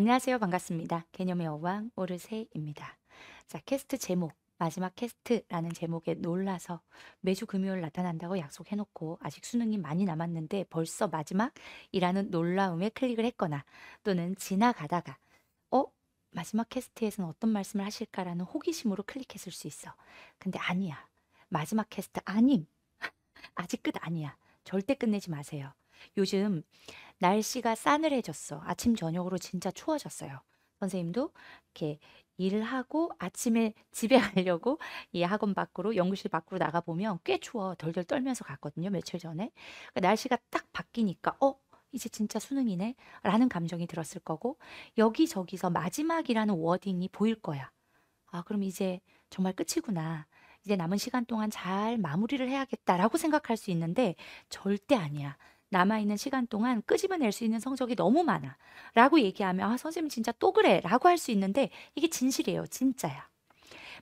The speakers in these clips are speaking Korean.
안녕하세요. 반갑습니다. 개념의 어왕 오르세입니다. 자, 캐스트 제목 마지막 캐스트라는 제목에 놀라서 매주 금요일 나타난다고 약속해놓고 아직 수능이 많이 남았는데 벌써 마지막이라는 놀라움에 클릭을 했거나 또는 지나가다가 어? 마지막 캐스트에서는 어떤 말씀을 하실까라는 호기심으로 클릭했을 수 있어. 근데 아니야. 마지막 캐스트 아님. 아직 끝 아니야. 절대 끝내지 마세요. 요즘 날씨가 싸늘해졌어. 아침 저녁으로 진짜 추워졌어요. 선생님도 이렇게 일하고 아침에 집에 가려고 이 학원 밖으로 연구실 밖으로 나가 보면 꽤 추워. 덜덜 떨면서 갔거든요. 며칠 전에. 그러니까 날씨가 딱 바뀌니까 어 이제 진짜 수능이네 라는 감정이 들었을 거고 여기저기서 마지막이라는 워딩이 보일 거야. 아 그럼 이제 정말 끝이구나. 이제 남은 시간 동안 잘 마무리를 해야겠다라고 생각할 수 있는데 절대 아니야. 남아있는 시간 동안 끄집어낼 수 있는 성적이 너무 많아. 라고 얘기하면, 아, 선생님 진짜 또 그래. 라고 할 수 있는데, 이게 진실이에요. 진짜야.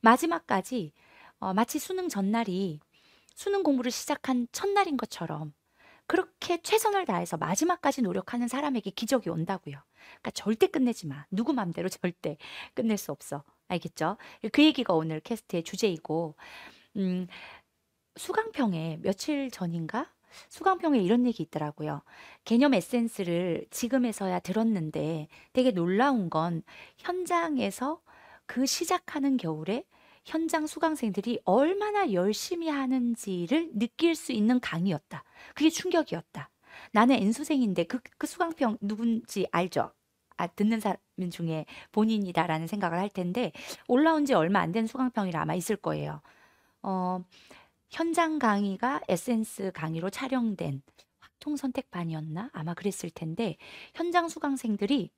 마지막까지, 어, 마치 수능 전날이 수능 공부를 시작한 첫날인 것처럼 그렇게 최선을 다해서 마지막까지 노력하는 사람에게 기적이 온다고요. 그러니까 절대 끝내지 마. 누구 맘대로 절대 끝낼 수 없어. 알겠죠? 그 얘기가 오늘 캐스트의 주제이고, 음, 수강평에 며칠 전인가? 수강평에 이런 얘기 있더라고요. 개념 에센스를 지금에서야 들었는데 되게 놀라운 건 현장에서 그 시작하는 겨울에 현장 수강생들이 얼마나 열심히 하는지를 느낄 수 있는 강의였다. 그게 충격이었다. 나는 N수생인데 그, 그 수강평 누군지 알죠? 아, 듣는 사람 중에 본인이다라는 생각을 할 텐데 올라온 지 얼마 안 된 수강평이라 아마 있을 거예요. 어, 현장 강의가 에센스 강의로 촬영된 확통 선택반이었나 아마 그랬을 텐데 현장 수강생들이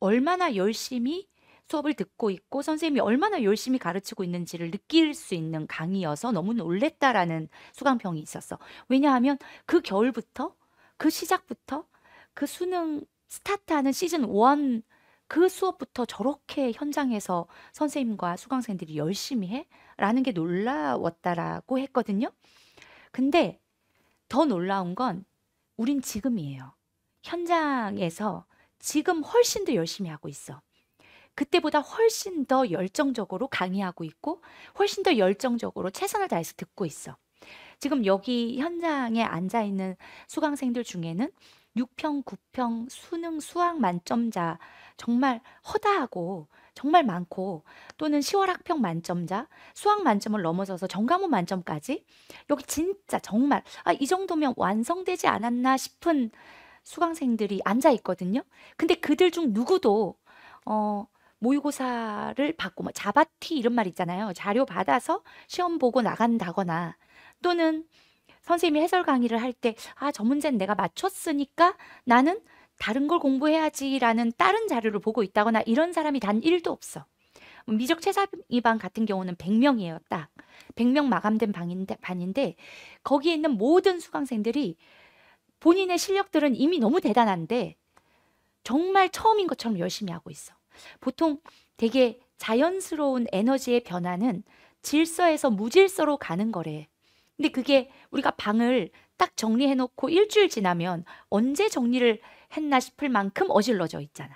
얼마나 열심히 수업을 듣고 있고 선생님이 얼마나 열심히 가르치고 있는지를 느낄 수 있는 강의여서 너무 놀랬다라는 수강평이 있었어. 왜냐하면 그 겨울부터 그 시작부터 그 수능 스타트하는 시즌 원 그 수업부터 저렇게 현장에서 선생님과 수강생들이 열심히 해? 라는 게 놀라웠다라고 했거든요. 근데 더 놀라운 건 우린 지금이에요. 현장에서 지금 훨씬 더 열심히 하고 있어. 그때보다 훨씬 더 열정적으로 강의하고 있고 훨씬 더 열정적으로 최선을 다해서 듣고 있어. 지금 여기 현장에 앉아 있는 수강생들 중에는 6평, 9평, 수능, 수학 만점자 정말 허다하고 정말 많고 또는 10월 학평 만점자, 수학 만점을 넘어서서 전과목 만점까지 여기 진짜 정말 아, 이 정도면 완성되지 않았나 싶은 수강생들이 앉아 있거든요. 근데 그들 중 누구도 어, 모의고사를 받고 뭐 자바티 이런 말 있잖아요. 자료 받아서 시험 보고 나간다거나 또는 선생님이 해설 강의를 할 때 아, 저 문제는 내가 맞췄으니까 나는 다른 걸 공부해야지라는 다른 자료를 보고 있다거나 이런 사람이 단 1도 없어. 미적 최상위 반 같은 경우는 100명이에요, 딱. 100명 마감된 방인데, 반인데 거기에 있는 모든 수강생들이 본인의 실력들은 이미 너무 대단한데 정말 처음인 것처럼 열심히 하고 있어. 보통 되게 자연스러운 에너지의 변화는 질서에서 무질서로 가는 거래. 근데 그게 우리가 방을 딱 정리해놓고 일주일 지나면 언제 정리를 했나 싶을 만큼 어질러져 있잖아.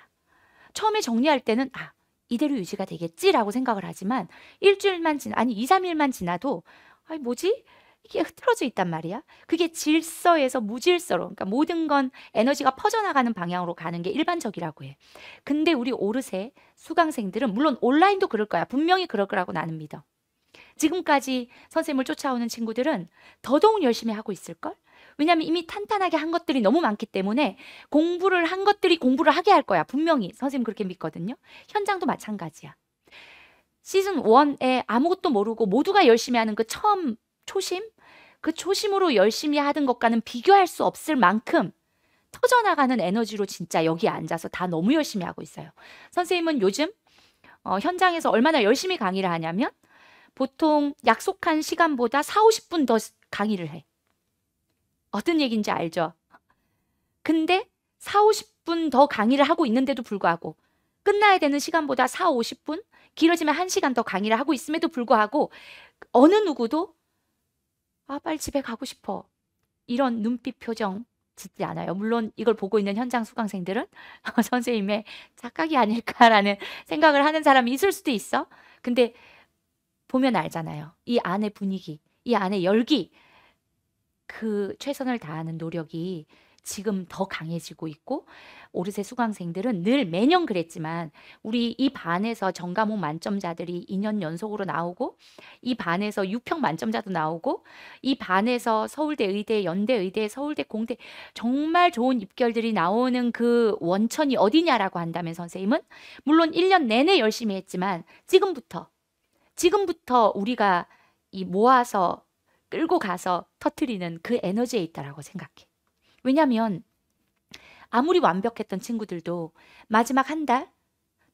처음에 정리할 때는 아 이대로 유지가 되겠지라고 생각을 하지만 일주일만 지나 아니 2, 3일만 지나도 아니 뭐지? 이게 흐트러져 있단 말이야. 그게 질서에서 무질서로 그러니까 모든 건 에너지가 퍼져나가는 방향으로 가는 게 일반적이라고 해. 근데 우리 오르세 수강생들은 물론 온라인도 그럴 거야. 분명히 그럴 거라고 나는 믿어. 지금까지 선생님을 쫓아오는 친구들은 더더욱 열심히 하고 있을걸? 왜냐면 이미 탄탄하게 한 것들이 너무 많기 때문에 공부를 한 것들이 공부를 하게 할 거야. 분명히 선생님 그렇게 믿거든요. 현장도 마찬가지야. 시즌 원에 아무것도 모르고 모두가 열심히 하는 그 처음 초심? 그 초심으로 열심히 하던 것과는 비교할 수 없을 만큼 터져나가는 에너지로 진짜 여기 앉아서 다 너무 열심히 하고 있어요. 선생님은 요즘 어, 현장에서 얼마나 열심히 강의를 하냐면 보통 약속한 시간보다 4, 50분 더 강의를 해. 어떤 얘기인지 알죠? 근데 4, 50분 더 강의를 하고 있는데도 불구하고 끝나야 되는 시간보다 4, 50분 길어지면 1시간 더 강의를 하고 있음에도 불구하고 어느 누구도 아, 빨리 집에 가고 싶어. 이런 눈빛 표정 짓지 않아요. 물론 이걸 보고 있는 현장 수강생들은 선생님의 착각이 아닐까라는 생각을 하는 사람이 있을 수도 있어. 근데 보면 알잖아요. 이 안의 분위기, 이 안의 열기, 그 최선을 다하는 노력이 지금 더 강해지고 있고 오르세 수강생들은 늘 매년 그랬지만 우리 이 반에서 전과목 만점자들이 2년 연속으로 나오고 이 반에서 6평 만점자도 나오고 이 반에서 서울대 의대 연대 의대 서울대 공대 정말 좋은 입결들이 나오는 그 원천이 어디냐라고 한다면 선생님은 물론 1년 내내 열심히 했지만 지금부터 지금부터 우리가 이 모아서 끌고 가서 터트리는 그 에너지에 있다라고 생각해. 왜냐하면 아무리 완벽했던 친구들도 마지막 한 달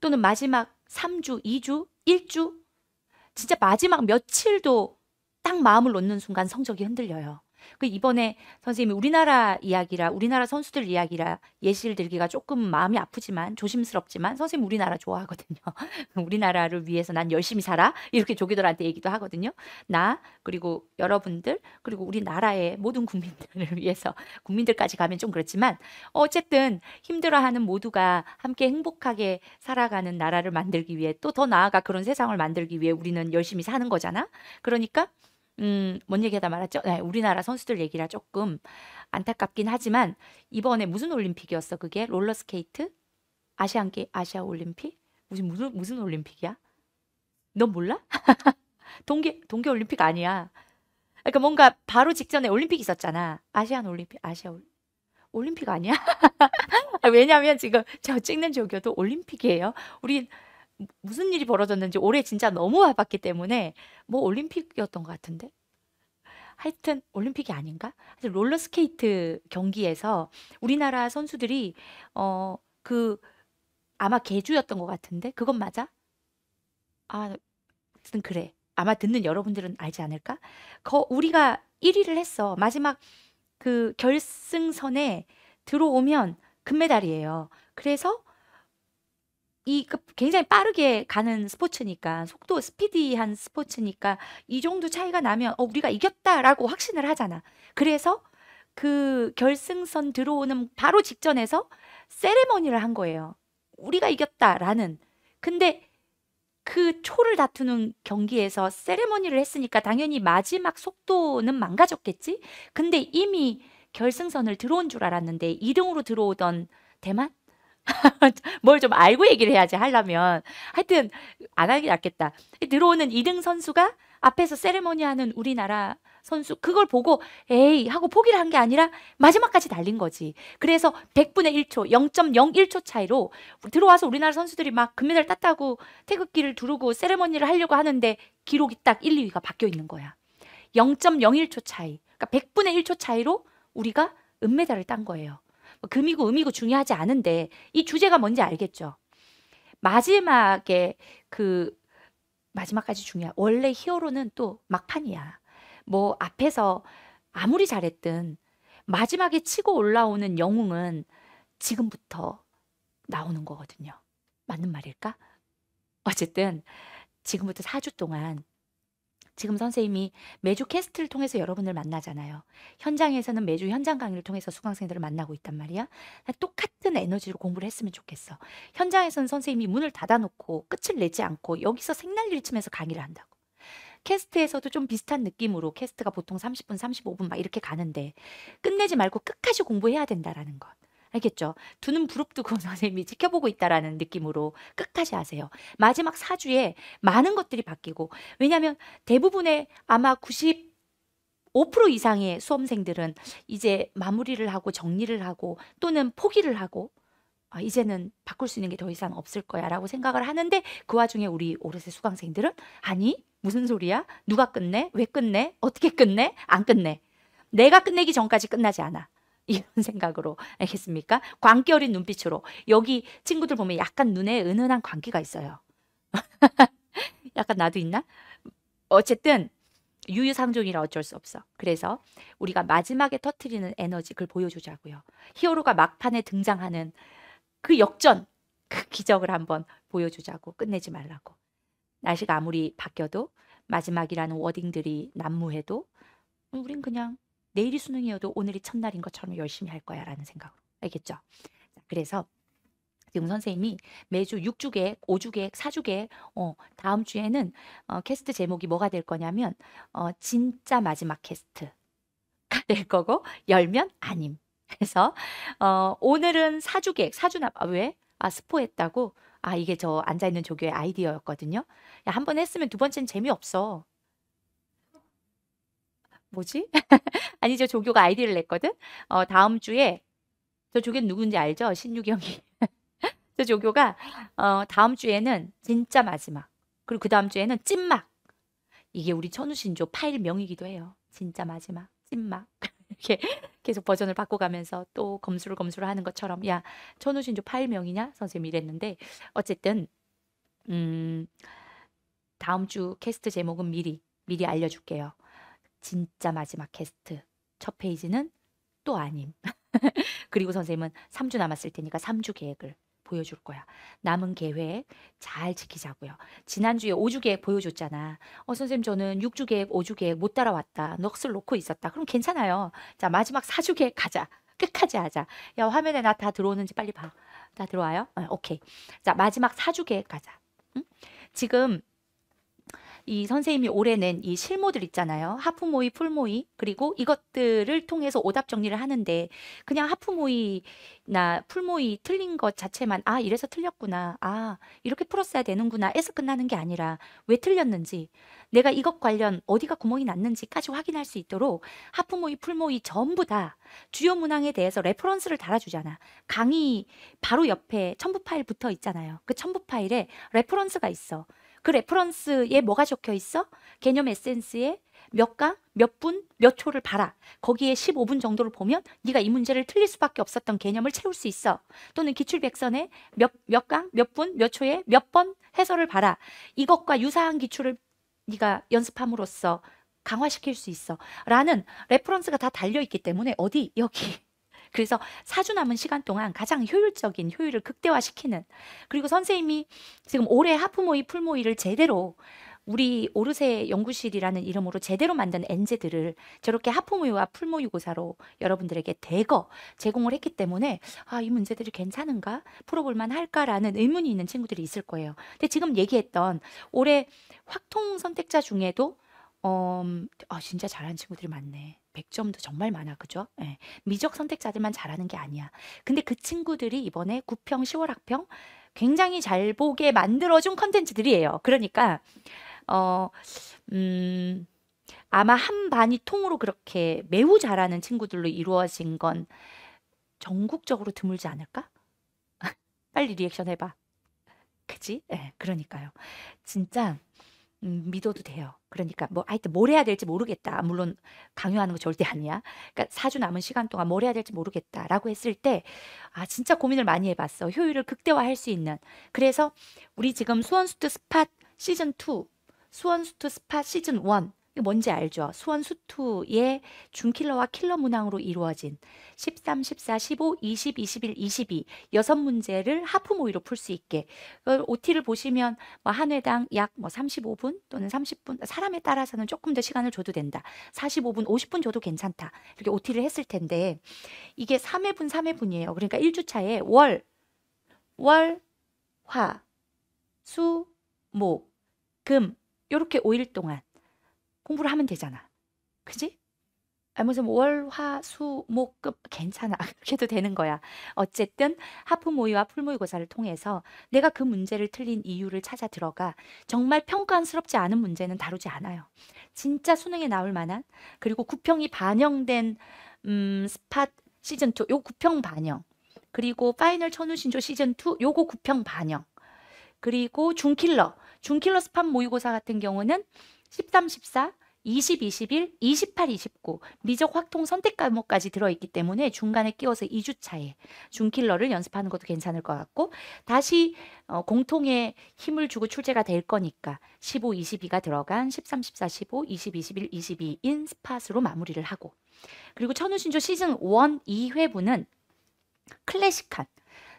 또는 마지막 3주, 2주, 1주 진짜 마지막 며칠도 딱 마음을 놓는 순간 성적이 흔들려요. 그 이번에 선생님이 우리나라 이야기라 우리나라 선수들 이야기라 예시를 들기가 조금 마음이 아프지만 조심스럽지만 선생님 우리나라 좋아하거든요. 우리나라를 위해서 난 열심히 살아 이렇게 조기들한테 얘기도 하거든요. 나 그리고 여러분들 그리고 우리나라의 모든 국민들을 위해서 국민들까지 가면 좀 그렇지만 어쨌든 힘들어하는 모두가 함께 행복하게 살아가는 나라를 만들기 위해 또 더 나아가 그런 세상을 만들기 위해 우리는 열심히 사는 거잖아. 그러니까 음, 뭔 얘기하다 말았죠? 네, 우리나라 선수들 얘기라 조금 안타깝긴 하지만 이번에 무슨 올림픽이었어? 그게 롤러스케이트? 아시안게 아시아 올림픽? 무슨 무슨 무슨 올림픽이야? 넌 몰라? 동계 동계 올림픽 아니야. 그러니까 뭔가 바로 직전에 올림픽 있었잖아. 아시안 올림픽 아시아 올 올림픽 아니야? 왜냐하면 지금 저 찍는 조교도 올림픽이에요. 우리 무슨 일이 벌어졌는지 올해 진짜 너무 바빴기 때문에 뭐 올림픽이었던 것 같은데 하여튼 올림픽이 아닌가? 하여 롤러스케이트 경기에서 우리나라 선수들이 어 그 아마 개주였던 것 같은데 그건 맞아? 아, 하여튼 그래. 아마 듣는 여러분들은 알지 않을까? 거 우리가 1위를 했어. 마지막 그 결승선에 들어오면 금메달이에요. 그래서 이 굉장히 빠르게 가는 스포츠니까 속도 스피디한 스포츠니까 이 정도 차이가 나면 어 우리가 이겼다라고 확신을 하잖아. 그래서 그 결승선 들어오는 바로 직전에서 세레머니를 한 거예요. 우리가 이겼다라는. 근데 그 초를 다투는 경기에서 세레머니를 했으니까 당연히 마지막 속도는 망가졌겠지. 근데 이미 결승선을 들어온 줄 알았는데 2등으로 들어오던 대만 뭘좀 알고 얘기를 해야지 하려면 하여튼 안 하기 낫겠다. 들어오는 2등 선수가 앞에서 세레모니 하는 우리나라 선수 그걸 보고 에이 하고 포기를 한 게 아니라 마지막까지 달린 거지. 그래서 100분의 1초, 0.01초 차이로 들어와서 우리나라 선수들이 막 금메달 땄다고 태극기를 두르고 세레모니를 하려고 하는데 기록이 딱 1, 2위가 바뀌어 있는 거야. 0.01초 차이. 그러니까 100분의 1초 차이로 우리가 은메달을 딴 거예요. 뭐 금이고 음이고 중요하지 않은데 이 주제가 뭔지 알겠죠? 마지막에 그 마지막까지 중요해. 원래 히어로는 또 막판이야. 뭐 앞에서 아무리 잘했든 마지막에 치고 올라오는 영웅은 지금부터 나오는 거거든요. 맞는 말일까? 어쨌든 지금부터 4주 동안 지금 선생님이 매주 캐스트를 통해서 여러분을 만나잖아요. 현장에서는 매주 현장 강의를 통해서 수강생들을 만나고 있단 말이야. 똑같은 에너지로 공부를 했으면 좋겠어. 현장에서는 선생님이 문을 닫아놓고 끝을 내지 않고 여기서 생날일를 치면서 강의를 한다고. 캐스트에서도 좀 비슷한 느낌으로 캐스트가 보통 30분, 35분 막 이렇게 가는데 끝내지 말고 끝까지 공부해야 된다라는 것. 알겠죠? 두는 부릅뜨고 선생님이 지켜보고 있다라는 느낌으로 끝까지 하세요. 마지막 4주에 많은 것들이 바뀌고 왜냐하면 대부분의 아마 90 5% 이상의 수험생들은 이제 마무리를 하고 정리를 하고 또는 포기를 하고 아, 이제는 바꿀 수 있는 게 더 이상 없을 거야 라고 생각을 하는데 그 와중에 우리 오래세 수강생들은 아니 무슨 소리야 누가 끝내 왜 끝내 어떻게 끝내 안 끝내 내가 끝내기 전까지 끝나지 않아 이런 생각으로 알겠습니까? 광기 어린 눈빛으로 여기 친구들 보면 약간 눈에 은은한 광기가 있어요. 약간 나도 있나? 어쨌든 유유상종이라 어쩔 수 없어. 그래서 우리가 마지막에 터트리는 에너지 그걸 보여주자고요. 히어로가 막판에 등장하는 그 역전, 그 기적을 한번 보여주자고 끝내지 말라고. 날씨가 아무리 바뀌어도 마지막이라는 워딩들이 난무해도 음, 우린 그냥 내일이 수능이어도 오늘이 첫날인 것처럼 열심히 할 거야 라는 생각으로. 알겠죠? 그래서 지금 선생님이 매주 6주 계획, 5주 계획, 4주 계획, 어, 다음 주에는 어, 캐스트 제목이 뭐가 될 거냐면 어, 진짜 마지막 캐스트가 될 거고 열면 아님. 그래서 어, 오늘은 4주 계획, 4주 나 아, 왜? 아, 스포했다고? 아, 이게 저 앉아있는 조교의 아이디어였거든요. 야, 한 번 했으면 두 번째는 재미없어. 뭐지? 아니 죠 조교가 아이디를 냈거든. 어, 다음 주에 저 조교는 누군지 알죠? 신유경이. 저 조교가 어, 다음 주에는 진짜 마지막. 그리고 그 다음 주에는 찐막. 이게 우리 천우신조 파일명이기도 해요. 진짜 마지막, 찐막. 이렇게 계속 버전을 바꿔가면서 또 검수를 검수를 하는 것처럼 야 천우신조 파일명이냐 선생님이 랬는데 어쨌든 음 다음 주 캐스트 제목은 미리 미리 알려줄게요. 진짜 마지막 게스트첫 페이지는 또 아님. 그리고 선생님은 3주 남았을 테니까 3주 계획을 보여줄 거야. 남은 계획 잘 지키자고요. 지난주에 5주 계획 보여줬잖아. 어, 선생님, 저는 6주 계획, 5주 계획 못 따라왔다. 넋을 놓고 있었다. 그럼 괜찮아요. 자, 마지막 4주 계획 가자. 끝까지 하자. 야, 화면에 나 다 들어오는지 빨리 봐. 다 들어와요? 어, 오케이. 자, 마지막 4주 계획 가자. 응? 지금 이 선생님이 올해 는이 실모들 있잖아요. 하프 모의, 풀 모의 그리고 이것들을 통해서 오답 정리를 하는데 그냥 하프 모의나 풀 모의 틀린 것 자체만 아 이래서 틀렸구나. 아 이렇게 풀었어야 되는구나. 에서 끝나는 게 아니라 왜 틀렸는지 내가 이것 관련 어디가 구멍이 났는지까지 확인할 수 있도록 하프 모의, 풀 모의 전부 다 주요 문항에 대해서 레퍼런스를 달아주잖아. 강의 바로 옆에 첨부 파일 붙어 있잖아요. 그 첨부 파일에 레퍼런스가 있어. 그 레퍼런스에 뭐가 적혀 있어? 개념 에센스에 몇 강, 몇 분, 몇 초를 봐라. 거기에 15분 정도를 보면 네가 이 문제를 틀릴 수밖에 없었던 개념을 채울 수 있어. 또는 기출백선에 몇, 몇 강, 몇 분, 몇 초에 몇 번 해설을 봐라. 이것과 유사한 기출을 네가 연습함으로써 강화시킬 수 있어. 라는 레퍼런스가 다 달려있기 때문에 어디? 여기. 그래서 사주 남은 시간 동안 가장 효율적인 효율을 극대화시키는 그리고 선생님이 지금 올해 하프모이 풀모이를 제대로 우리 오르세 연구실이라는 이름으로 제대로 만든 엔제들을 저렇게 하프모이와풀모이고사로 여러분들에게 대거 제공을 했기 때문에 아, 이 문제들이 괜찮은가? 풀어볼만 할까라는 의문이 있는 친구들이 있을 거예요. 근데 지금 얘기했던 올해 확통 선택자 중에도 어, 아, 진짜 잘하는 친구들이 많네. 100점도 정말 많아. 그죠? 예. 미적 선택자들만 잘하는 게 아니야. 근데 그 친구들이 이번에 9평, 10월 학평 굉장히 잘 보게 만들어준 컨텐츠들이에요. 그러니까 어, 음, 아마 한 반이 통으로 그렇게 매우 잘하는 친구들로 이루어진 건 전국적으로 드물지 않을까? 빨리 리액션 해봐. 그지? 예, 그러니까요. 진짜 음, 믿어도 돼요. 그러니까 뭐 하여튼 뭘 해야 될지 모르겠다. 물론 강요하는 거 절대 아니야. 그러니까 사주 남은 시간 동안 뭘 해야 될지 모르겠다라고 했을 때 아, 진짜 고민을 많이 해 봤어. 효율을 극대화할 수 있는. 그래서 우리 지금 수원수트 스팟 시즌 2, 수원수트 스팟 시즌 1 이게 뭔지 알죠? 수원 수투의 중킬러와 킬러 문항으로 이루어진 13, 14, 15, 20, 21, 22 여섯 문제를 하프 모의로 풀 수 있게 OT를 보시면 뭐 한 회당 약 뭐 35분 또는 30분 사람에 따라서는 조금 더 시간을 줘도 된다. 45분, 50분 줘도 괜찮다. 이렇게 OT를 했을 텐데 이게 3회분, 3회분이에요. 그러니까 1주차에 월, 월, 화, 수, 목, 금 이렇게 5일 동안 공부를 하면 되잖아. 그지? 아, 무슨 월, 화, 수, 목, 급 괜찮아. 그렇게 해도 되는 거야. 어쨌든 하프 모의와 풀모의고사를 통해서 내가 그 문제를 틀린 이유를 찾아 들어가 정말 평가스럽지 않은 문제는 다루지 않아요. 진짜 수능에 나올 만한 그리고 구평이 반영된 음, 스팟 시즌 2요 구평 반영 그리고 파이널 천우신조 시즌 2 요거 구평 반영 그리고 중킬러 중킬러 스팟 모의고사 같은 경우는 13, 14, 20, 21, 28, 29 미적 확통 선택 과목까지 들어있기 때문에 중간에 끼워서 2주차에 중킬러를 연습하는 것도 괜찮을 것 같고 다시 어, 공통에 힘을 주고 출제가 될 거니까 15, 22가 들어간 13, 14, 15, 20, 21, 22인 스팟으로 마무리를 하고 그리고 천우신조 시즌 1, 2회분은 클래식한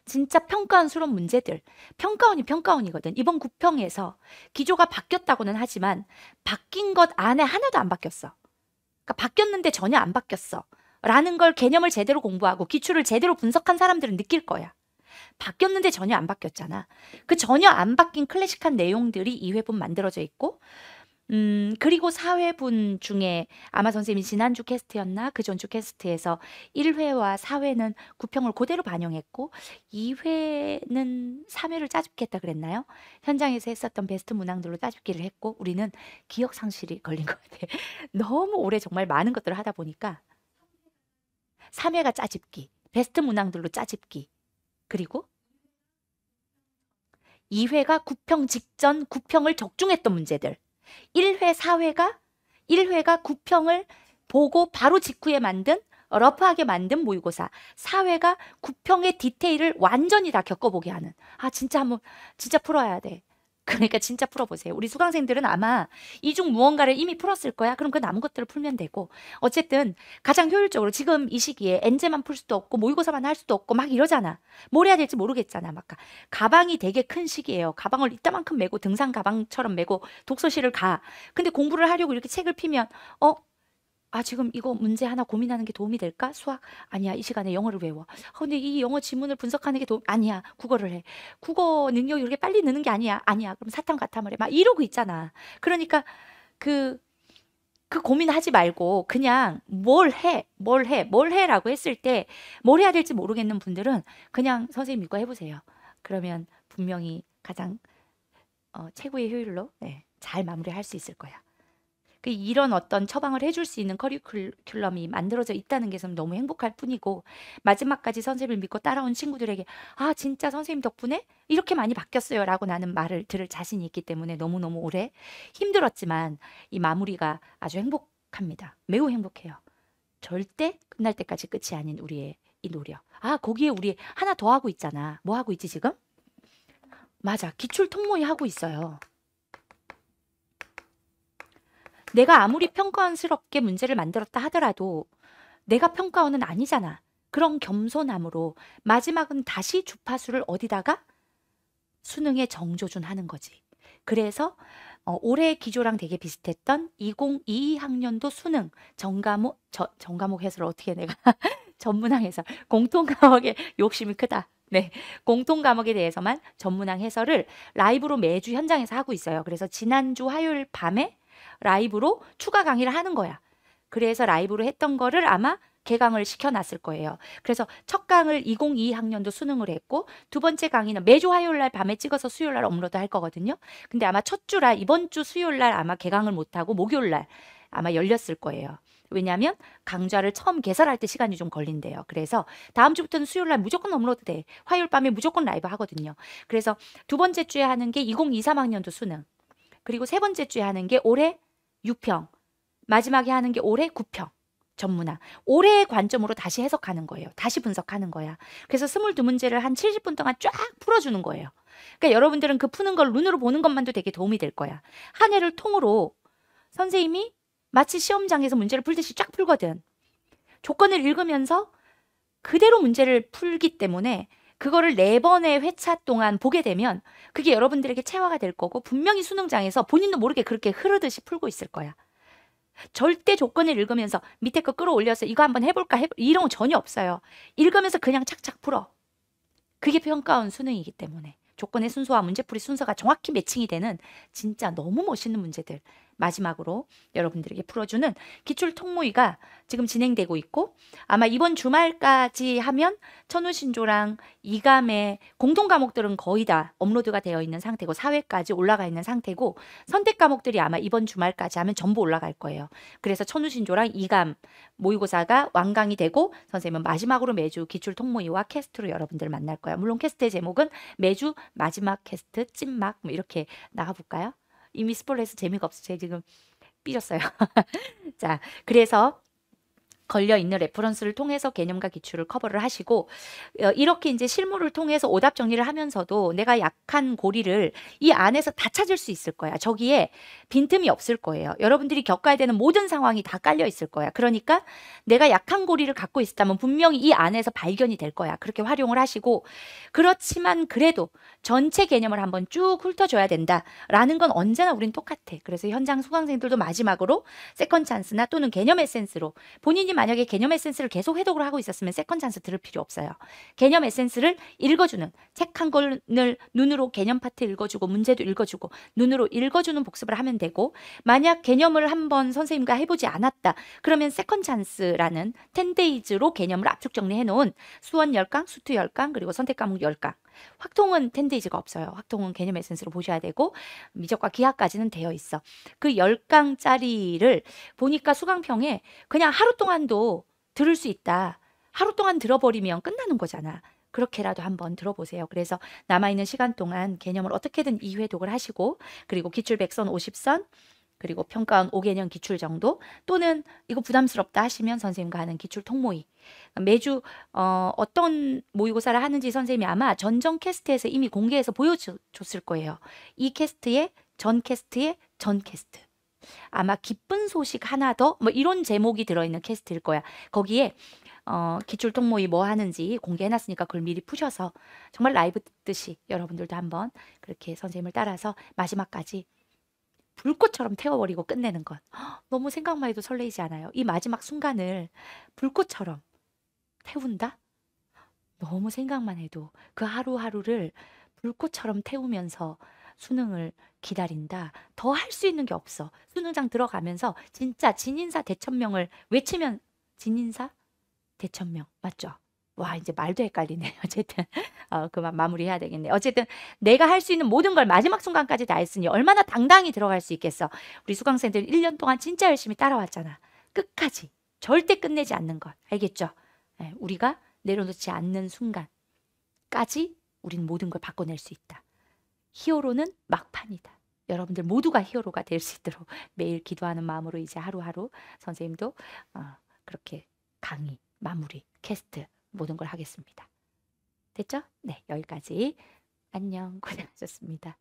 진짜 평가원 수론 문제들 평가원이 평가원이거든. 이번 구평에서 기조가 바뀌었다고는 하지만 바뀐 것 안에 하나도 안 바뀌었어. 그러니까 바뀌었는데 전혀 안 바뀌었어. 라는 걸 개념을 제대로 공부하고 기출을 제대로 분석한 사람들은 느낄 거야. 바뀌었는데 전혀 안 바뀌었잖아. 그 전혀 안 바뀐 클래식한 내용들이 이 회분 만들어져 있고 음 그리고 4 회분 중에 아마 선생님이 지난주 캐스트였나 그 전 주 캐스트에서 1 회와 4 회는 구평을 고대로 반영했고 2 회는 3 회를 짜집기 했다 그랬나요? 현장에서 했었던 베스트 문항들로 짜집기를 했고 우리는 기억 상실이 걸린 것같아 너무 오래 정말 많은 것들을 하다 보니까 3 회가 짜집기, 베스트 문항들로 짜집기. 그리고 2회가 구평 직전 구평을 적중했던 문제들. 1회, 4회가 1회가 구평을 보고 바로 직후에 만든 러프하게 만든 모의고사 4회가 구평의 디테일을 완전히 다 겪어보게 하는 아 진짜 한번 진짜 풀어야 돼 그러니까 진짜 풀어보세요. 우리 수강생들은 아마 이 중 무언가를 이미 풀었을 거야. 그럼 그 남은 것들을 풀면 되고 어쨌든 가장 효율적으로 지금 이 시기에 엔제만 풀 수도 없고 모의고사만 할 수도 없고 막 이러잖아. 뭘 해야 될지 모르겠잖아. 막 가방이 되게 큰 시기예요. 가방을 이따만큼 메고 등산 가방처럼 메고 독서실을 가. 근데 공부를 하려고 이렇게 책을 피면 어아 지금 이거 문제 하나 고민하는 게 도움이 될까? 수학 아니야 이 시간에 영어를 외워. 아, 근데 이 영어 지문을 분석하는 게 도움 아니야 국어를 해. 국어 능력이 그렇게 빨리 느는 게 아니야 아니야 그럼 사탕 같아을 해. 막 이러고 있잖아. 그러니까 그 그 고민하지 말고 그냥 뭘 해, 뭘 해, 뭘 해라고 했을 때 뭘 해야 될지 모르겠는 분들은 그냥 선생님 이거 해보세요. 그러면 분명히 가장 어, 최고의 효율로 네, 잘 마무리할 수 있을 거야. 그 이런 어떤 처방을 해줄 수 있는 커리큘럼이 만들어져 있다는 게 너무 행복할 뿐이고 마지막까지 선생님을 믿고 따라온 친구들에게 아 진짜 선생님 덕분에 이렇게 많이 바뀌었어요 라고 나는 말을 들을 자신이 있기 때문에 너무너무 오래 힘들었지만 이 마무리가 아주 행복합니다. 매우 행복해요. 절대 끝날 때까지 끝이 아닌 우리의 이 노력. 아 거기에 우리 하나 더 하고 있잖아. 뭐 하고 있지 지금? 맞아. 기출 통모의 하고 있어요. 내가 아무리 평가원스럽게 문제를 만들었다 하더라도 내가 평가원은 아니잖아. 그런 겸손함으로 마지막은 다시 주파수를 어디다가 수능에 정조준하는 거지. 그래서 어, 올해 기조랑 되게 비슷했던 2022 학년도 수능 전과목 저, 정과목 해설 어떻게 내가 전문항 해설 공통 과목에 욕심이 크다. 네. 공통 과목에 대해서만 전문항 해설을 라이브로 매주 현장에서 하고 있어요. 그래서 지난주 화요일 밤에 라이브로 추가 강의를 하는 거야. 그래서 라이브로 했던 거를 아마 개강을 시켜놨을 거예요. 그래서 첫 강을 2022 학년도 수능을 했고 두 번째 강의는 매주 화요일 날 밤에 찍어서 수요일 날 업로드 할 거거든요. 근데 아마 첫 주라 이번 주 수요일 날 아마 개강을 못하고 목요일 날 아마 열렸을 거예요. 왜냐하면 강좌를 처음 개설할 때 시간이 좀 걸린대요. 그래서 다음 주부터는 수요일 날 무조건 업로드 돼. 화요일 밤에 무조건 라이브 하거든요. 그래서 두 번째 주에 하는 게 2023학년도 수능. 그리고 세 번째 주에 하는 게 올해 6평. 마지막에 하는 게 올해 9평. 전문화. 올해의 관점으로 다시 해석하는 거예요. 다시 분석하는 거야. 그래서 22문제를 한 70분 동안 쫙 풀어주는 거예요. 그러니까 여러분들은 그 푸는 걸 눈으로 보는 것만도 되게 도움이 될 거야. 한 해를 통으로 선생님이 마치 시험장에서 문제를 풀듯이 쫙 풀거든. 조건을 읽으면서 그대로 문제를 풀기 때문에 그거를 네 번의 회차 동안 보게 되면 그게 여러분들에게 체화가 될 거고 분명히 수능장에서 본인도 모르게 그렇게 흐르듯이 풀고 있을 거야. 절대 조건을 읽으면서 밑에 거 끌어올려서 이거 한번 해볼까 해볼, 이런 거 전혀 없어요. 읽으면서 그냥 착착 풀어. 그게 평가원 수능이기 때문에 조건의 순서와 문제풀이 순서가 정확히 매칭이 되는 진짜 너무 멋있는 문제들 마지막으로 여러분들에게 풀어주는 기출 통모의가 지금 진행되고 있고 아마 이번 주말까지 하면 천우신조랑 이감의 공통 과목들은 거의 다 업로드가 되어 있는 상태고 사회까지 올라가 있는 상태고 선택 과목들이 아마 이번 주말까지 하면 전부 올라갈 거예요. 그래서 천우신조랑 이감 모의고사가 완강이 되고 선생님은 마지막으로 매주 기출 통모의와 캐스트로 여러분들 만날 거예요. 물론 캐스트의 제목은 매주 마지막 캐스트 찐막 뭐 이렇게 나가볼까요? 이미 스포를 해서 재미가 없어. 제가 지금 삐졌어요. 자, 그래서 걸려 있는 레퍼런스를 통해서 개념과 기출을 커버를 하시고 어, 이렇게 이제 실무를 통해서 오답 정리를 하면서도 내가 약한 고리를 이 안에서 다 찾을 수 있을 거야. 저기에 빈틈이 없을 거예요. 여러분들이 겪어야 되는 모든 상황이 다 깔려 있을 거야. 그러니까 내가 약한 고리를 갖고 있었다면 분명히 이 안에서 발견이 될 거야. 그렇게 활용을 하시고 그렇지만 그래도 전체 개념을 한번 쭉 훑어줘야 된다라는 건 언제나 우린 똑같아. 그래서 현장 수강생들도 마지막으로 세컨 찬스나 또는 개념 에센스로 본인이 만약에 개념 에센스를 계속 해독을 하고 있었으면 세컨 찬스 들을 필요 없어요. 개념 에센스를 읽어주는 책 한 권을 눈으로 개념 파트 읽어주고 문제도 읽어주고 눈으로 읽어주는 복습을 하면 되고 만약 개념을 한번 선생님과 해보지 않았다. 그러면 세컨 찬스라는 텐데이즈로 개념을 압축 정리해놓은 수원 열강 수투 열강 그리고 선택 과목 열강 확통은 텐데이즈가 없어요. 확통은 개념 에센스로 보셔야 되고 미적과 기하까지는 되어 있어. 그 열강짜리를 보니까 수강평에 그냥 하루 동안도 들을 수 있다. 하루 동안 들어버리면 끝나는 거잖아. 그렇게라도 한번 들어보세요. 그래서 남아있는 시간 동안 개념을 어떻게든 이회독을 하시고 그리고 기출 100선 50선 그리고 평가원 5개년 기출 정도 또는 이거 부담스럽다 하시면 선생님과 하는 기출 통모의 매주 어, 어떤 모의고사를 하는지 선생님이 아마 전전 캐스트에서 이미 공개해서 보여줬을 거예요. 이 캐스트의 전 캐스트의 전 캐스트 아마 기쁜 소식 하나 더 뭐 이런 제목이 들어있는 캐스트일 거야. 거기에 어, 기출 통모의 뭐 하는지 공개해놨으니까 그걸 미리 푸셔서 정말 라이브 듯이 여러분들도 한번 그렇게 선생님을 따라서 마지막까지 불꽃처럼 태워버리고 끝내는 것. 너무 생각만 해도 설레이지 않아요. 이 마지막 순간을 불꽃처럼 태운다? 너무 생각만 해도 그 하루하루를 불꽃처럼 태우면서 수능을 기다린다. 더 할 수 있는 게 없어. 수능장 들어가면서 진짜 진인사 대천명을 외치면 진인사 대천명 맞죠? 와 이제 말도 헷갈리네요. 어쨌든 어, 그만 마무리해야 되겠네. 어쨌든 내가 할 수 있는 모든 걸 마지막 순간까지 다 했으니 얼마나 당당히 들어갈 수 있겠어. 우리 수강생들 1년 동안 진짜 열심히 따라왔잖아. 끝까지 절대 끝내지 않는 걸 알겠죠? 예, 우리가 내려놓지 않는 순간까지 우리는 모든 걸 바꿔낼 수 있다. 히어로는 막판이다. 여러분들 모두가 히어로가 될 수 있도록 매일 기도하는 마음으로 이제 하루하루 선생님도 어, 그렇게 강의, 마무리, 캐스트 모든 걸 하겠습니다. 됐죠? 네, 여기까지. 안녕, 고생하셨습니다.